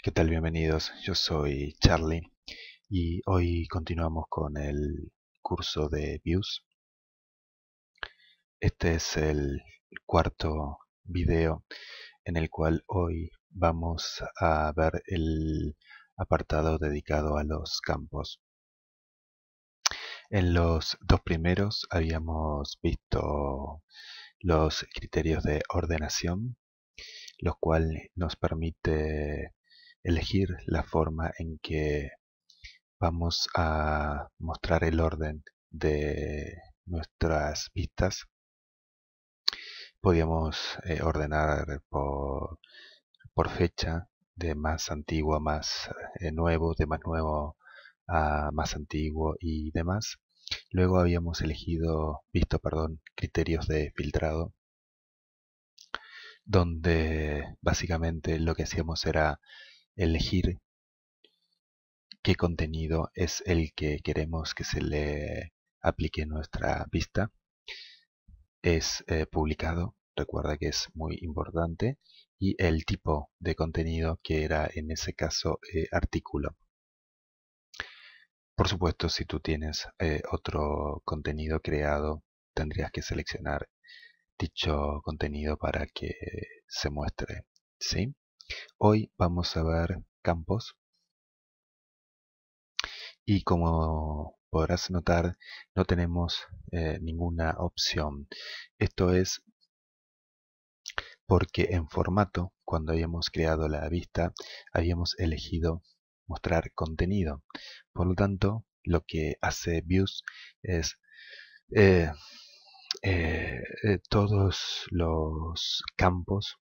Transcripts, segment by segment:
¿Qué tal? Bienvenidos, yo soy Charlie y hoy continuamos con el curso de Views. Este es el cuarto video en el cual hoy vamos a ver el apartado dedicado a los campos. En los dos primeros habíamos visto los criterios de ordenación, los cual nos permite elegir la forma en que vamos a mostrar el orden de nuestras vistas. Podíamos eh, ordenar por, por, fecha de más antiguo a más eh, nuevo, de más nuevo a más antiguo y demás. Luego habíamos elegido, visto, perdón, criterios de filtrado, donde básicamente lo que hacíamos era elegir qué contenido es el que queremos que se le aplique nuestra vista. Es eh, publicado, recuerda que es muy importante, y el tipo de contenido que era en ese caso eh, artículo. Por supuesto, si tú tienes eh, otro contenido creado, tendrías que seleccionar dicho contenido para que se muestre, ¿sí? Hoy vamos a ver campos y como podrás notar no tenemos eh, ninguna opción. Esto es porque en formato, cuando habíamos creado la vista, habíamos elegido mostrar contenido. Por lo tanto, lo que hace Views es eh, eh, todos los campos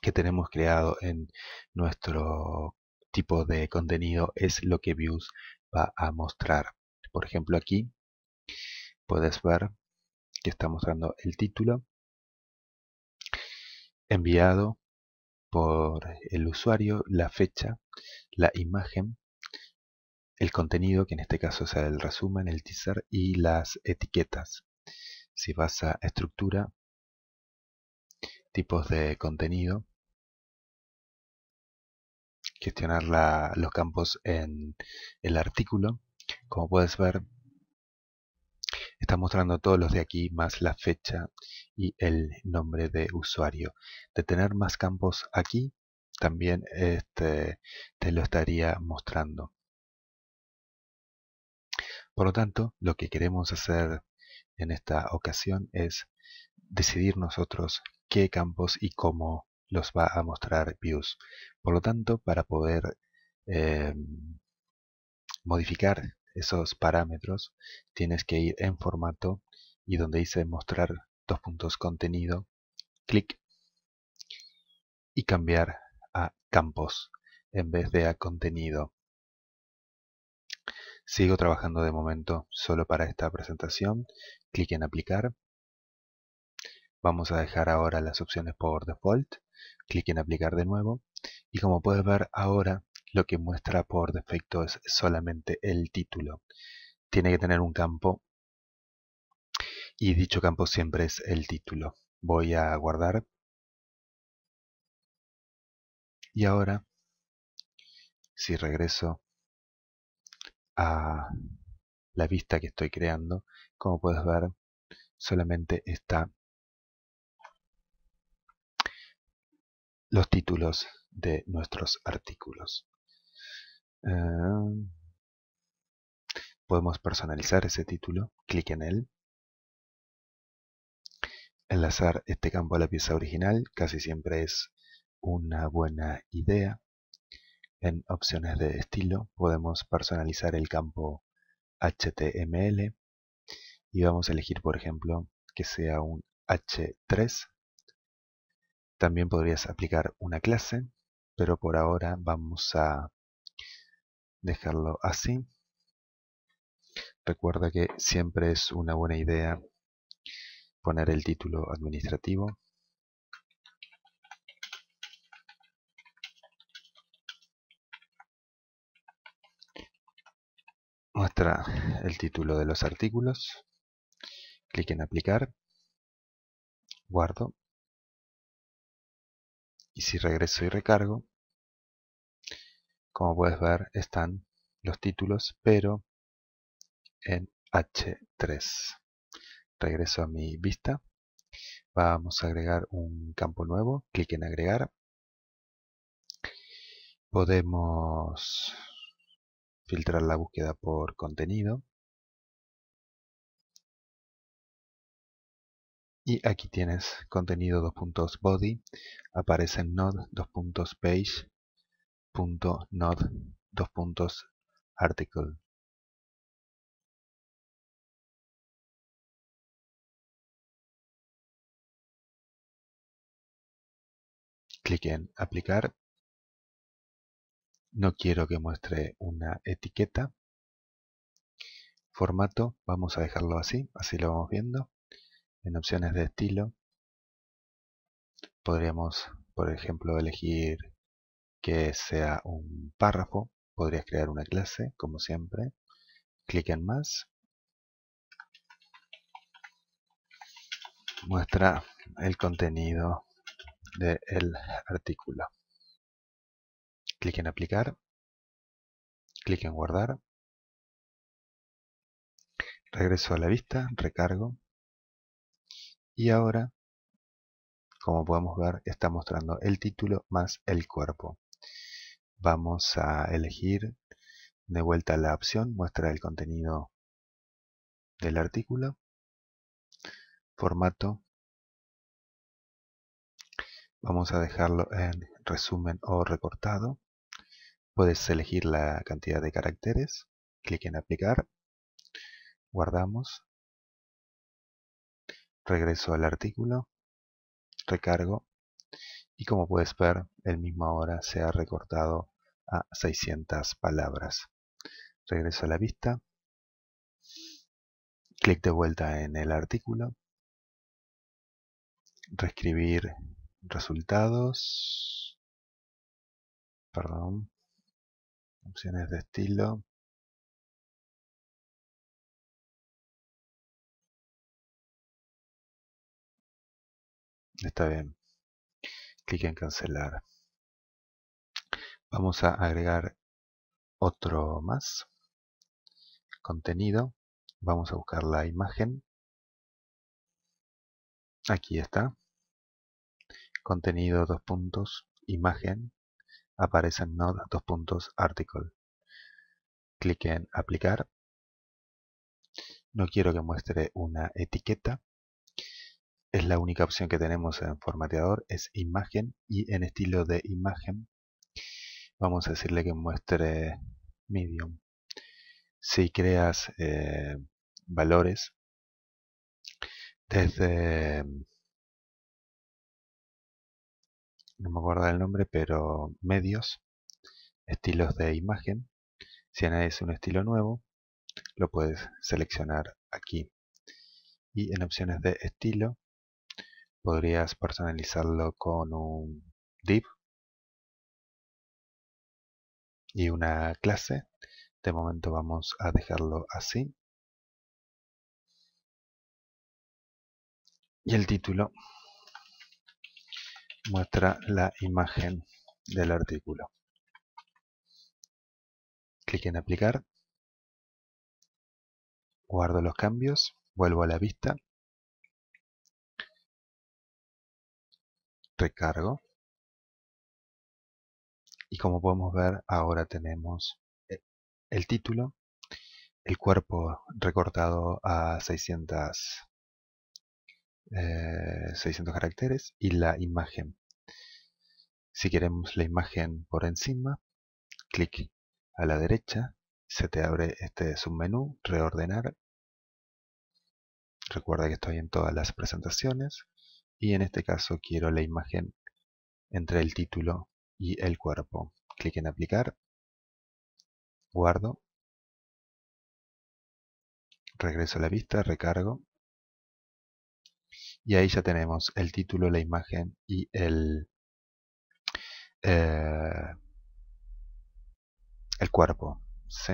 que tenemos creado en nuestro tipo de contenido es lo que Views va a mostrar. Por ejemplo aquí puedes ver que está mostrando el título enviado por el usuario, la fecha, la imagen, el contenido, que en este caso es el resumen, el teaser y las etiquetas. Si vas a estructura, tipos de contenido, gestionar los campos en el artículo. Como puedes ver, está mostrando todos los de aquí más la fecha y el nombre de usuario. De tener más campos aquí, también este, te lo estaría mostrando. Por lo tanto, lo que queremos hacer en esta ocasión es decidir nosotros qué campos y cómo los va a mostrar views. Por lo tanto, para poder eh, modificar esos parámetros, tienes que ir en formato y donde dice mostrar dos puntos contenido, clic y cambiar a campos en vez de a contenido. Sigo trabajando de momento solo para esta presentación. Clic en aplicar. Vamos a dejar ahora las opciones por default clic en aplicar de nuevo y como puedes ver ahora lo que muestra por defecto es solamente el título tiene que tener un campo y dicho campo siempre es el título voy a guardar y ahora si regreso a la vista que estoy creando como puedes ver solamente está los títulos de nuestros artículos. Eh, podemos personalizar ese título, clic en él, enlazar este campo a la pieza original, casi siempre es una buena idea. En opciones de estilo podemos personalizar el campo HTML y vamos a elegir por ejemplo que sea un H3 también podrías aplicar una clase, pero por ahora vamos a dejarlo así. Recuerda que siempre es una buena idea poner el título administrativo. Muestra el título de los artículos. Clic en aplicar. Guardo. Y si regreso y recargo, como puedes ver, están los títulos, pero en H3. Regreso a mi vista. Vamos a agregar un campo nuevo. Clic en agregar. Podemos filtrar la búsqueda por contenido. Y aquí tienes contenido dos puntos body, aparece en node dos puntos page, punto node dos puntos article. clic en aplicar. No quiero que muestre una etiqueta. Formato, vamos a dejarlo así, así lo vamos viendo en opciones de estilo podríamos por ejemplo elegir que sea un párrafo podrías crear una clase como siempre clic en más muestra el contenido del artículo clic en aplicar clic en guardar regreso a la vista recargo y ahora, como podemos ver, está mostrando el título más el cuerpo. Vamos a elegir de vuelta la opción muestra el contenido del artículo, formato. Vamos a dejarlo en resumen o recortado. Puedes elegir la cantidad de caracteres. Clic en aplicar. Guardamos regreso al artículo, recargo y como puedes ver el mismo ahora se ha recortado a 600 palabras. Regreso a la vista, clic de vuelta en el artículo, reescribir resultados, perdón, opciones de estilo, Está bien. Clic en cancelar. Vamos a agregar otro más. Contenido. Vamos a buscar la imagen. Aquí está. Contenido dos puntos. Imagen. Aparecen node dos puntos article. Clic en aplicar. No quiero que muestre una etiqueta es la única opción que tenemos en formateador, es imagen y en estilo de imagen vamos a decirle que muestre medium. Si creas eh, valores desde, no me acuerdo el nombre, pero medios, estilos de imagen, si añades un estilo nuevo, lo puedes seleccionar aquí. Y en opciones de estilo, podrías personalizarlo con un div y una clase. De momento vamos a dejarlo así. Y el título muestra la imagen del artículo. Clic en aplicar. Guardo los cambios. Vuelvo a la vista. recargo. Y como podemos ver, ahora tenemos eh, el título, el cuerpo recortado a 600, 600 eh, caracteres y la imagen. Si queremos la imagen por encima, clic a la derecha, se te abre este submenú, reordenar. Recuerda que estoy en todas las presentaciones y en este caso quiero la imagen entre el título y el cuerpo. Clic en aplicar, guardo, regreso a la vista, recargo y ahí ya tenemos el título, la imagen y el, eh, el cuerpo. ¿sí?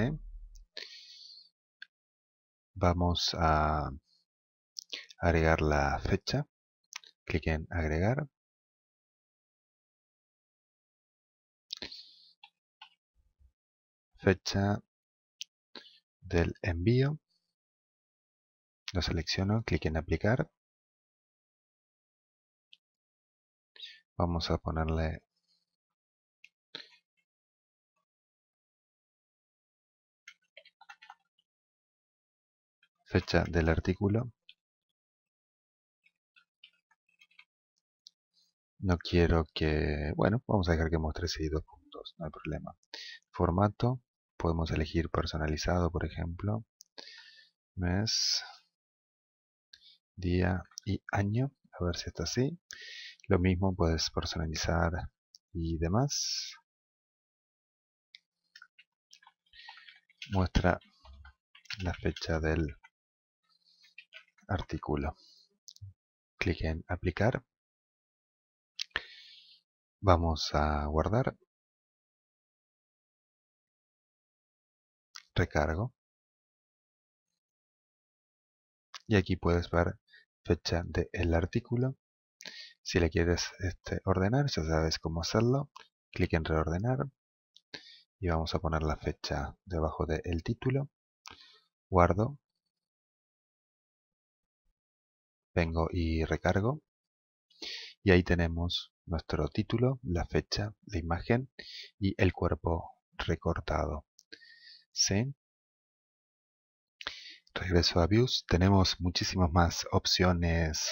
Vamos a agregar la fecha clic en agregar. Fecha del envío. Lo selecciono, clic en aplicar. Vamos a ponerle fecha del artículo no quiero que, bueno, vamos a dejar que muestre dos puntos, no hay problema. Formato, podemos elegir personalizado, por ejemplo, mes, día y año, a ver si está así. Lo mismo puedes personalizar y demás. Muestra la fecha del artículo. Clic en aplicar Vamos a guardar. Recargo. Y aquí puedes ver fecha del artículo. Si le quieres este, ordenar, ya sabes cómo hacerlo. Clic en reordenar. Y vamos a poner la fecha debajo del título. Guardo. Vengo y recargo. Y ahí tenemos nuestro título, la fecha, la imagen y el cuerpo recortado. Regreso a Views. Tenemos muchísimas más opciones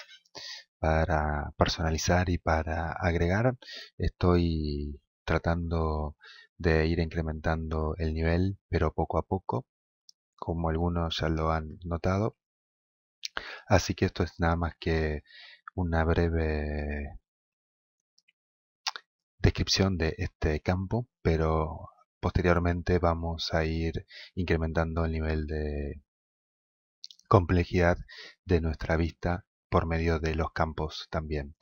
para personalizar y para agregar. Estoy tratando de ir incrementando el nivel, pero poco a poco, como algunos ya lo han notado. Así que esto es nada más que una breve descripción de este campo, pero posteriormente vamos a ir incrementando el nivel de complejidad de nuestra vista por medio de los campos también.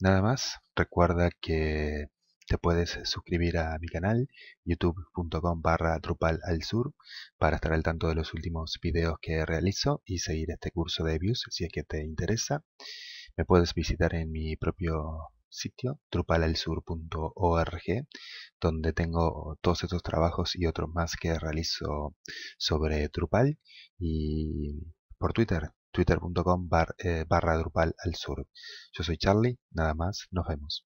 Nada más, recuerda que te puedes suscribir a mi canal youtube.com barra Drupal al sur para estar al tanto de los últimos videos que realizo y seguir este curso de views si es que te interesa. Me puedes visitar en mi propio sitio drupalelsur.org donde tengo todos estos trabajos y otros más que realizo sobre Drupal y por Twitter, twitter.com eh, barra Drupal al sur. Yo soy Charlie, nada más, nos vemos.